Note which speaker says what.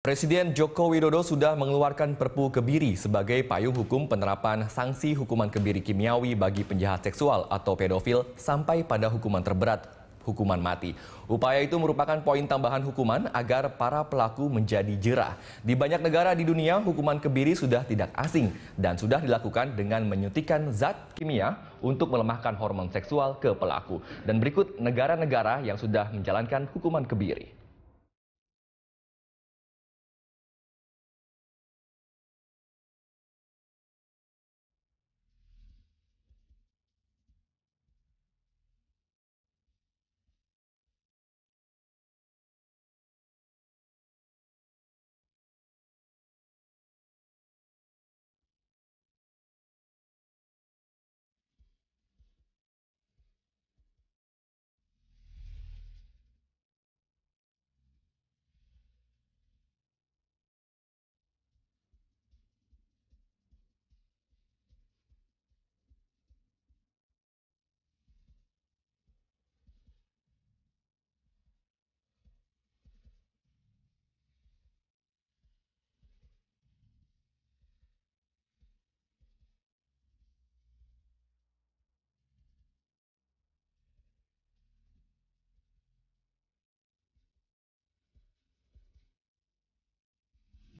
Speaker 1: Presiden Joko Widodo sudah mengeluarkan Perpu Kebiri sebagai payung hukum penerapan sanksi hukuman kebiri kimiawi bagi penjahat seksual atau pedofil sampai pada hukuman terberat, hukuman mati. Upaya itu merupakan poin tambahan hukuman agar para pelaku menjadi jerah. Di banyak negara di dunia, hukuman kebiri sudah tidak asing dan sudah dilakukan dengan menyuntikan zat kimia untuk melemahkan hormon seksual ke pelaku. Dan berikut negara-negara yang sudah menjalankan hukuman kebiri.